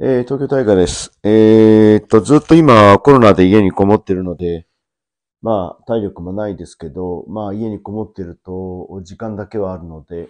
えー、東京大会です。えー、っと、ずっと今コロナで家にこもってるので、まあ体力もないですけど、まあ家にこもってると時間だけはあるので、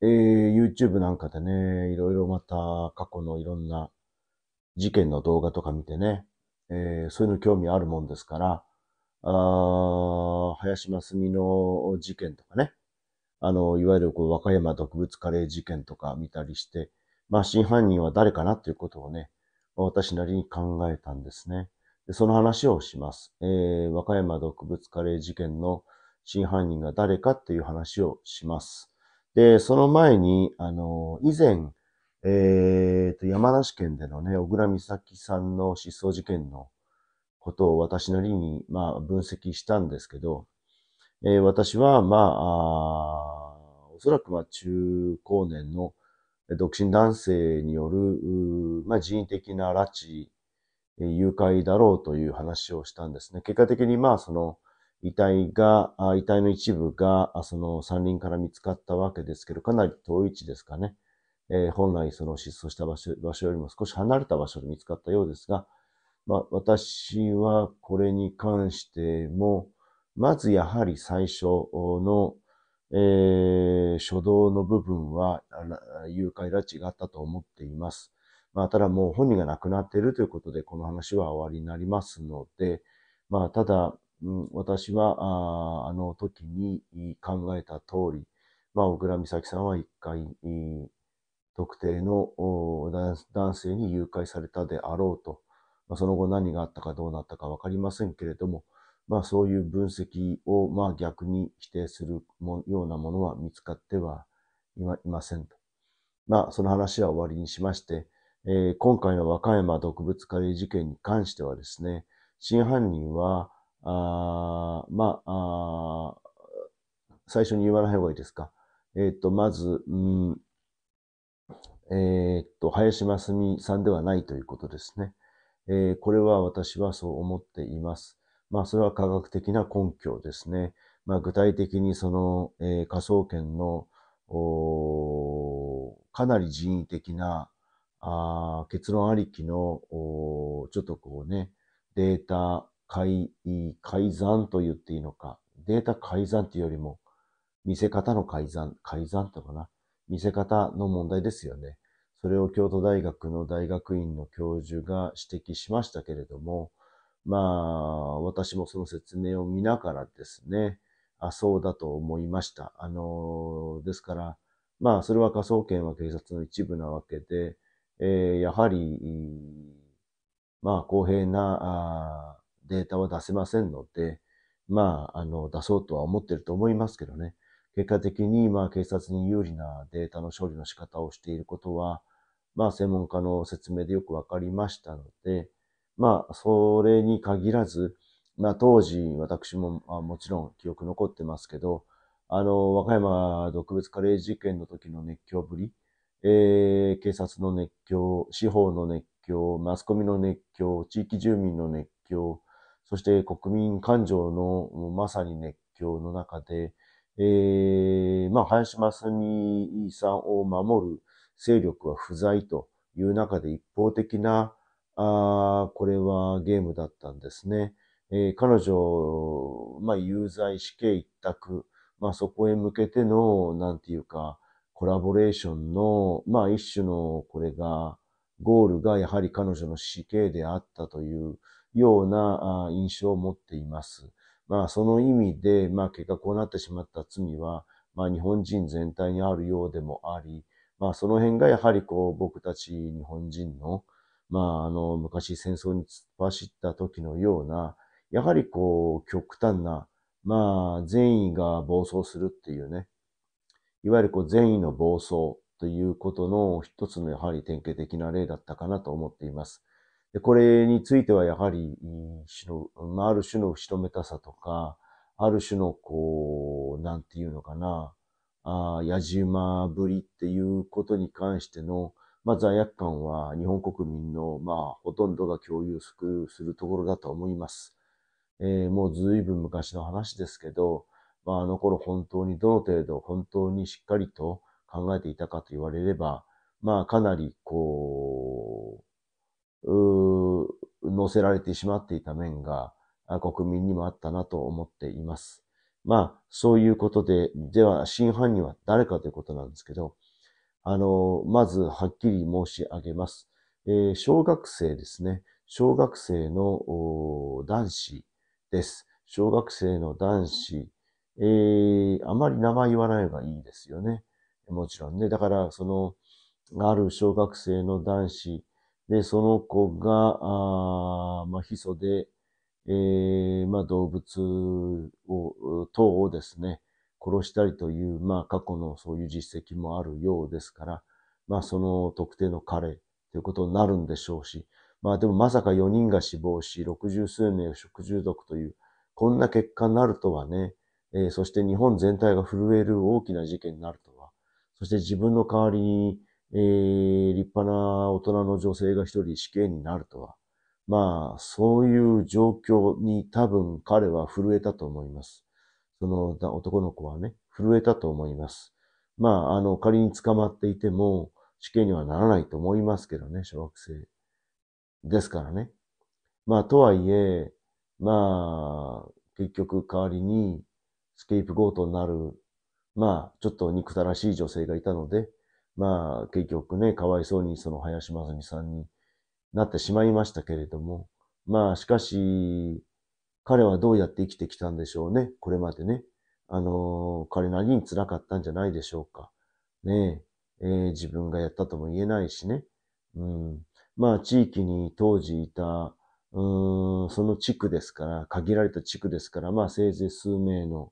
えー、YouTube なんかでね、いろいろまた過去のいろんな事件の動画とか見てね、えー、そういうの興味あるもんですから、あ林真澄の事件とかね、あの、いわゆるこう和歌山毒物カレー事件とか見たりして、まあ、真犯人は誰かなということをね、私なりに考えたんですね。でその話をします。えー、和歌山毒物カレー事件の真犯人が誰かっていう話をします。で、その前に、あの、以前、えー、と、山梨県でのね、小倉美咲さんの失踪事件のことを私なりに、まあ、分析したんですけど、えー、私は、まあ、あおそらく、まあ、中高年の独身男性による、まあ、人為的な拉致、誘拐だろうという話をしたんですね。結果的にまあその遺体が、遺体の一部がその山林から見つかったわけですけど、かなり遠い位置ですかね。えー、本来その失踪した場所場所よりも少し離れた場所で見つかったようですが、まあ、私はこれに関しても、まずやはり最初の、えー、初動の部分は誘拐拉致があったと思っています。まあ、ただもう本人が亡くなっているということで、この話は終わりになりますので、まあ、ただ、うん、私はあ、あの時に考えた通り、まあ、小倉美咲さんは一回、特定の男性に誘拐されたであろうと、まあ、その後何があったかどうなったかわかりませんけれども、まあ、そういう分析を、まあ、逆に否定するようなものは見つかってはいませんと。まあ、その話は終わりにしまして、えー、今回の和歌山毒物カレー事件に関してはですね、真犯人は、あまあ最初に言わない方がいいですか。えっ、ー、と、まず、うん、えっ、ー、と、林真澄さんではないということですね。えー、これは私はそう思っています。まあ、それは科学的な根拠ですね。まあ、具体的にその、えー、想捜研のかなり人為的なあ結論ありきのおちょっとこうね、データ改改ざんと言っていいのか、データ改ざんというよりも、見せ方の改ざん、改ざんとかな、見せ方の問題ですよね。それを京都大学の大学院の教授が指摘しましたけれども、まあ、私もその説明を見ながらですね、そうだと思いました。あの、ですから、まあ、それは仮想研は警察の一部なわけで、えー、やはり、まあ、公平なあデータは出せませんので、まあ、あの、出そうとは思ってると思いますけどね。結果的に、まあ、警察に有利なデータの処理の仕方をしていることは、まあ、専門家の説明でよくわかりましたので、まあ、それに限らず、まあ、当時、私も、まあ、もちろん記憶残ってますけど、あの、和歌山毒物カレー事件の時の熱狂ぶり、えー、警察の熱狂、司法の熱狂、マスコミの熱狂、地域住民の熱狂、そして国民感情のまさに熱狂の中で、えー、まあ、林真澄さんを守る勢力は不在という中で一方的な、あこれはゲームだったんですね。えー、彼女、まあ、有罪死刑一択、まあ、そこへ向けての、なんていうか、コラボレーションの、まあ、一種の、これが、ゴールがやはり彼女の死刑であったというような印象を持っています。まあ、その意味で、まあ、結果こうなってしまった罪は、まあ、日本人全体にあるようでもあり、まあ、その辺がやはりこう、僕たち日本人の、まあ、あの、昔戦争に突っ走った時のような、やはりこう、極端な、まあ、善意が暴走するっていうね、いわゆるこう、善意の暴走ということの一つのやはり典型的な例だったかなと思っています。でこれについてはやはり、まあ、ある種の後ろめたさとか、ある種のこう、なんていうのかな、あ矢島ぶりっていうことに関しての、まあ、罪悪感は日本国民の、まあ、ほとんどが共有するところだと思います。えー、もう随分昔の話ですけど、まあ、あの頃本当にどの程度本当にしっかりと考えていたかと言われれば、まあ、かなり、こう、う乗せられてしまっていた面が、国民にもあったなと思っています。まあ、そういうことで、では、真犯人は誰かということなんですけど、あの、まず、はっきり申し上げます。えー、小学生ですね。小学生の男子です。小学生の男子、えー、あまり名前言わない方がいいですよね。もちろんね。だから、その、ある小学生の男子で、その子が、あまあ、ヒ素で、えー、まあ、動物を、等をですね、殺したりという、まあ、過去のそういう実績もあるようですから、まあ、その特定の彼ということになるんでしょうし、まあでもまさか4人が死亡し、60数名を食中毒という、こんな結果になるとはね、えー、そして日本全体が震える大きな事件になるとは、そして自分の代わりに、えー、立派な大人の女性が一人死刑になるとは、まあ、そういう状況に多分彼は震えたと思います。その男の子はね、震えたと思います。まあ、あの、仮に捕まっていても死刑にはならないと思いますけどね、小学生。ですからね。まあ、とはいえ、まあ、結局代わりにスケープゴートになる、まあ、ちょっと憎たらしい女性がいたので、まあ、結局ね、かわいそうにその林正美さんになってしまいましたけれども、まあ、しかし、彼はどうやって生きてきたんでしょうね、これまでね。あの彼なりに辛かったんじゃないでしょうか。ねえ、えー、自分がやったとも言えないしね。うん。まあ地域に当時いた、うん、その地区ですから、限られた地区ですから、まあせいぜい数名の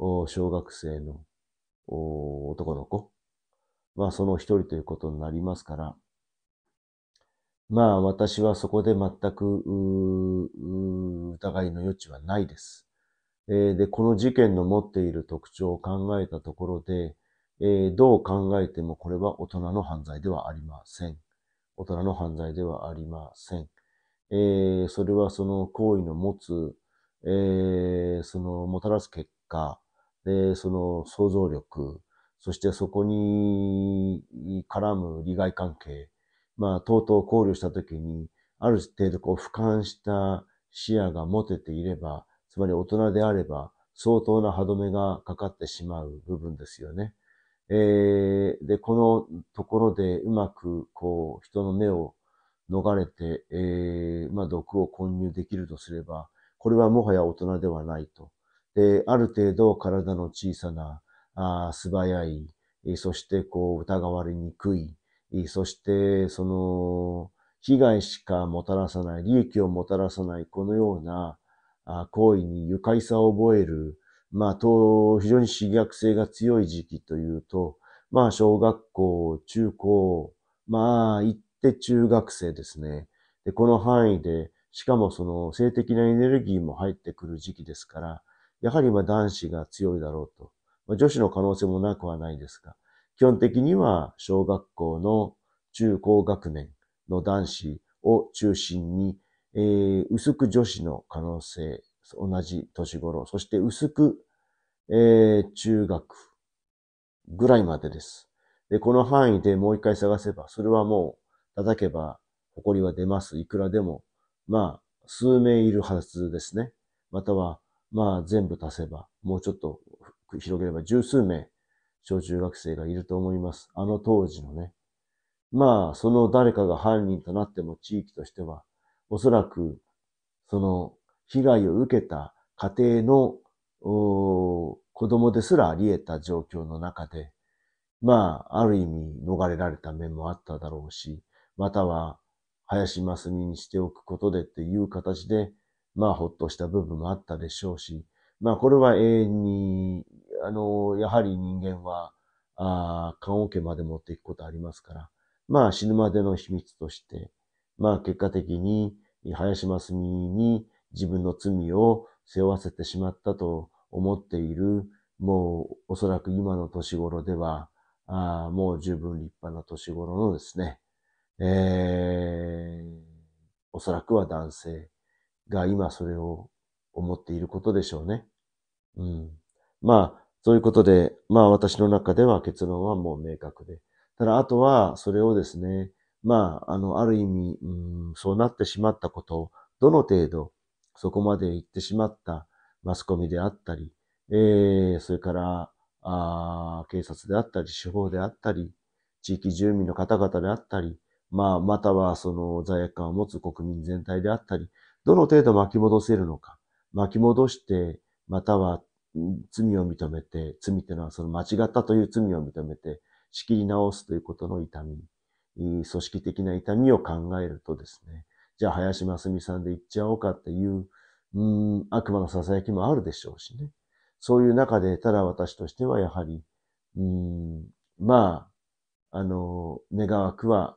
小学生の男の子、まあその一人ということになりますから、まあ私はそこで全く疑いの余地はないです。えー、で、この事件の持っている特徴を考えたところで、えー、どう考えてもこれは大人の犯罪ではありません。大人の犯罪ではありません。えー、それはその行為の持つ、えー、そのもたらす結果、で、その想像力、そしてそこに絡む利害関係、まあ、とうとう考慮したときに、ある程度こう俯瞰した視野が持てていれば、つまり大人であれば、相当な歯止めがかかってしまう部分ですよね。えー、で、このところでうまく、こう、人の目を逃れて、えー、まあ、毒を混入できるとすれば、これはもはや大人ではないと。で、ある程度体の小さな、あ素早い、そしてこう疑われにくい、そしてその被害しかもたらさない、利益をもたらさない、このような行為に愉快さを覚えるまあ、と、非常に刺激性が強い時期というと、まあ、小学校、中高、まあ、行って中学生ですね。で、この範囲で、しかもその性的なエネルギーも入ってくる時期ですから、やはりまあ男子が強いだろうと。まあ、女子の可能性もなくはないですが、基本的には小学校の中高学年の男子を中心に、えー、薄く女子の可能性同じ年頃。そして薄く、えー、中学ぐらいまでです。で、この範囲でもう一回探せば、それはもう叩けば埃は出ます。いくらでも。まあ、数名いるはずですね。または、まあ全部足せば、もうちょっと広げれば十数名、小中学生がいると思います。あの当時のね。まあ、その誰かが犯人となっても地域としては、おそらく、その、被害を受けた家庭の子供ですらあり得た状況の中で、まあ、ある意味逃れられた面もあっただろうし、または、林真澄にしておくことでっていう形で、まあ、ほっとした部分もあったでしょうし、まあ、これは永遠に、あの、やはり人間は、ああ、棺桶まで持っていくことありますから、まあ、死ぬまでの秘密として、まあ、結果的に、林真澄に、自分の罪を背負わせてしまったと思っている、もうおそらく今の年頃では、あもう十分立派な年頃のですね、えー、おそらくは男性が今それを思っていることでしょうね。うん。まあ、そういうことで、まあ私の中では結論はもう明確で。ただ、あとはそれをですね、まあ、あの、ある意味、うん、そうなってしまったことを、どの程度、そこまで行ってしまったマスコミであったり、えー、それからあ警察であったり、司法であったり、地域住民の方々であったり、まあ、またはその罪悪感を持つ国民全体であったり、どの程度巻き戻せるのか、巻き戻して、または罪を認めて、罪っていうのはその間違ったという罪を認めて、仕切り直すということの痛み、組織的な痛みを考えるとですね、じゃあ林真澄さんで行っちゃおうかっていう、うん、悪魔の囁きもあるでしょうしね。そういう中で、ただ私としてはやはり、うん、まあ、あの、願わくは、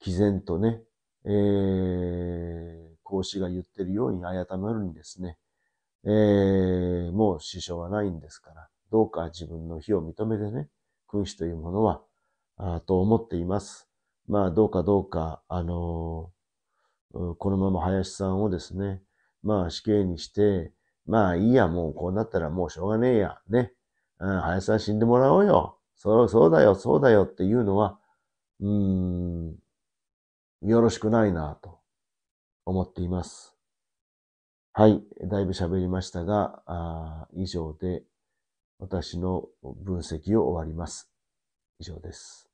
毅然とね、えー、孔子が言ってるようにあやたまるにですね、えー、もう支障はないんですから、どうか自分の非を認めてね、君主というものは、あと思っています。まあ、どうかどうか、あのーこのまま林さんをですね、まあ死刑にして、まあいいや、もうこうなったらもうしょうがねえや、ね。うん、林さん死んでもらおうよ。そうそうだよ、そうだよっていうのは、うーん、よろしくないなと思っています。はい、だいぶ喋りましたが、あ以上で私の分析を終わります。以上です。